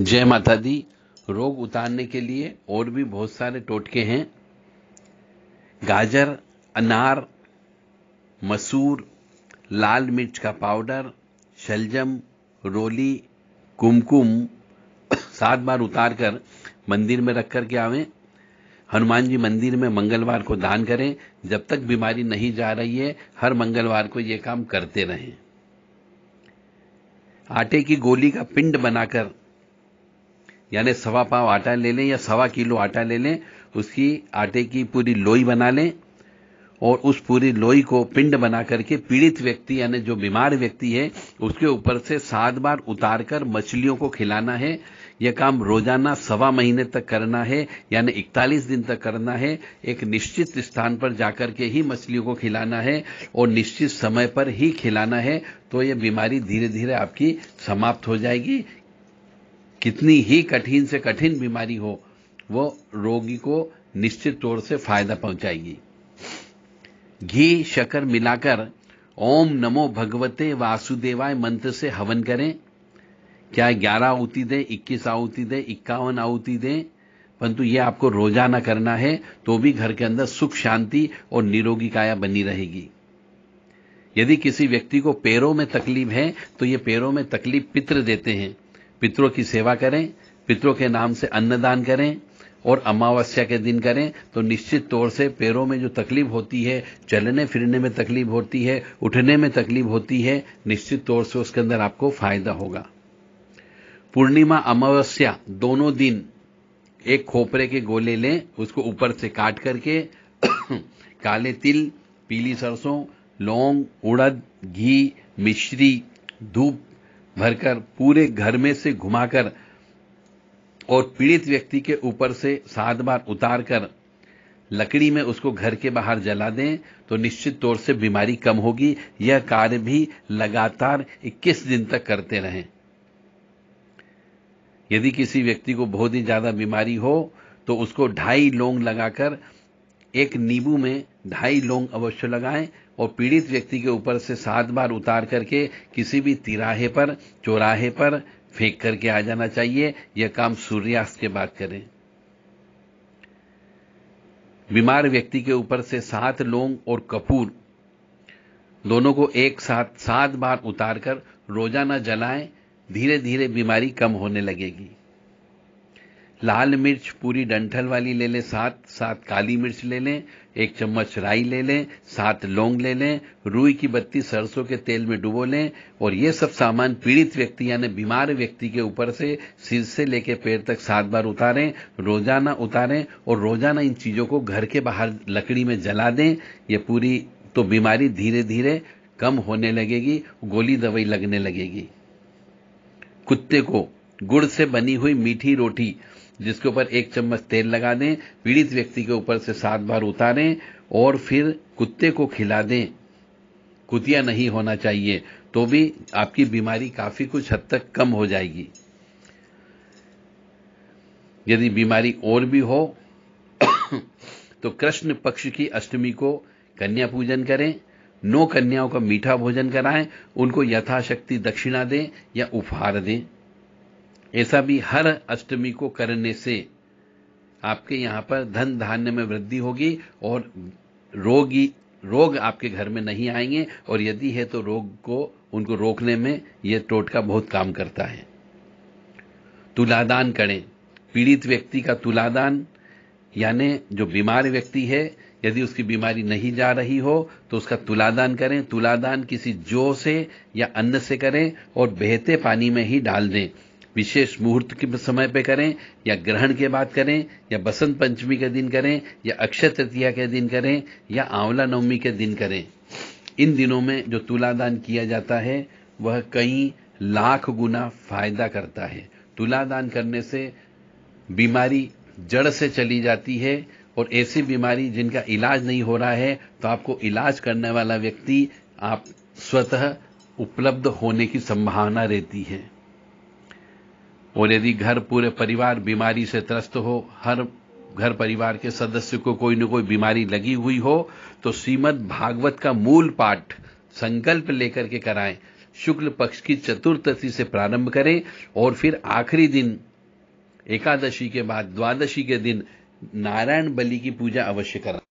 जय माता दी रोग उतारने के लिए और भी बहुत सारे टोटके हैं गाजर अनार मसूर लाल मिर्च का पाउडर शलजम रोली कुमकुम सात बार उतार कर मंदिर में रख के आवें हनुमान जी मंदिर में मंगलवार को दान करें जब तक बीमारी नहीं जा रही है हर मंगलवार को ये काम करते रहें आटे की गोली का पिंड बनाकर यानी सवा पाव आटा ले लें या सवा किलो आटा ले लें उसकी आटे की पूरी लोई बना लें और उस पूरी लोई को पिंड बना करके पीड़ित व्यक्ति यानी जो बीमार व्यक्ति है उसके ऊपर से सात बार उतारकर मछलियों को खिलाना है यह काम रोजाना सवा महीने तक करना है यानी इकतालीस दिन तक करना है एक निश्चित स्थान पर जाकर के ही मछलियों को खिलाना है और निश्चित समय पर ही खिलाना है तो यह बीमारी धीरे धीरे आपकी समाप्त हो जाएगी कितनी ही कठिन से कठिन बीमारी हो वो रोगी को निश्चित तौर से फायदा पहुंचाएगी घी शकर मिलाकर ओम नमो भगवते वासुदेवाय मंत्र से हवन करें क्या ग्यारह आहुति दें इक्कीस आहुति दें इक्यावन आहुति दें परंतु यह आपको रोजाना करना है तो भी घर के अंदर सुख शांति और निरोगी काया बनी रहेगी यदि किसी व्यक्ति को पैरों में तकलीफ है तो ये पैरों में तकलीफ पित्र देते हैं पितरों की सेवा करें पितरों के नाम से अन्नदान करें और अमावस्या के दिन करें तो निश्चित तौर से पैरों में जो तकलीफ होती है चलने फिरने में तकलीफ होती है उठने में तकलीफ होती है निश्चित तौर से उसके अंदर आपको फायदा होगा पूर्णिमा अमावस्या दोनों दिन एक खोपरे के गोले लें उसको ऊपर से काट करके काले तिल पीली सरसों लौंग उड़द घी मिश्री धूप भरकर पूरे घर में से घुमाकर और पीड़ित व्यक्ति के ऊपर से सात बार उतारकर लकड़ी में उसको घर के बाहर जला दें तो निश्चित तौर से बीमारी कम होगी यह कार्य भी लगातार 21 दिन तक करते रहें यदि किसी व्यक्ति को बहुत ही ज्यादा बीमारी हो तो उसको ढाई लोंग लगाकर एक नींबू में ढाई लोंग अवश्य लगाएं और पीड़ित व्यक्ति के ऊपर से सात बार उतार करके किसी भी तिराहे पर चौराहे पर फेंक करके आ जाना चाहिए यह काम सूर्यास्त के बाद करें बीमार व्यक्ति के ऊपर से सात लोंग और कपूर दोनों को एक साथ सात बार उतारकर रोजाना जलाएं धीरे धीरे बीमारी कम होने लगेगी लाल मिर्च पूरी डंठल वाली ले लें सात सात काली मिर्च ले लें एक चम्मच राई ले लें सात लौंग ले लें रुई की बत्ती सरसों के तेल में डुबो लें और ये सब सामान पीड़ित व्यक्ति यानी बीमार व्यक्ति के ऊपर से सिर से लेकर पैर तक सात बार उतारें रोजाना उतारें और रोजाना इन चीज़ों को घर के बाहर लकड़ी में जला दें ये पूरी तो बीमारी धीरे धीरे कम होने लगेगी गोली दवाई लगने लगेगी कुत्ते को गुड़ से बनी हुई मीठी रोटी जिसके ऊपर एक चम्मच तेल लगा दें पीड़ित व्यक्ति के ऊपर से सात बार उतारें और फिर कुत्ते को खिला दें कुतिया नहीं होना चाहिए तो भी आपकी बीमारी काफी कुछ हद तक कम हो जाएगी यदि बीमारी और भी हो तो कृष्ण पक्ष की अष्टमी को कन्या पूजन करें नौ कन्याओं का मीठा भोजन कराएं उनको यथाशक्ति दक्षिणा दें या उपहार दें ऐसा भी हर अष्टमी को करने से आपके यहां पर धन धान्य में वृद्धि होगी और रोगी रोग आपके घर में नहीं आएंगे और यदि है तो रोग को उनको रोकने में यह टोटका बहुत काम करता है तुलादान करें पीड़ित व्यक्ति का तुलादान यानी जो बीमार व्यक्ति है यदि उसकी बीमारी नहीं जा रही हो तो उसका तुलादान करें तुलादान किसी जो से या अन्न से करें और बहते पानी में ही डाल दें विशेष मुहूर्त के समय पे करें या ग्रहण के बाद करें या बसंत पंचमी के दिन करें या अक्षय तृतीया के दिन करें या आंवला नवमी के दिन करें इन दिनों में जो तुलादान किया जाता है वह कई लाख गुना फायदा करता है तुलादान करने से बीमारी जड़ से चली जाती है और ऐसी बीमारी जिनका इलाज नहीं हो रहा है तो आपको इलाज करने वाला व्यक्ति आप स्वतः उपलब्ध होने की संभावना रहती है और यदि घर पूरे परिवार बीमारी से त्रस्त हो हर घर परिवार के सदस्य को कोई न कोई बीमारी लगी हुई हो तो श्रीमद भागवत का मूल पाठ संकल्प लेकर के कराएं शुक्ल पक्ष की चतुर्दशी से प्रारंभ करें और फिर आखिरी दिन एकादशी के बाद द्वादशी के दिन नारायण बलि की पूजा अवश्य करें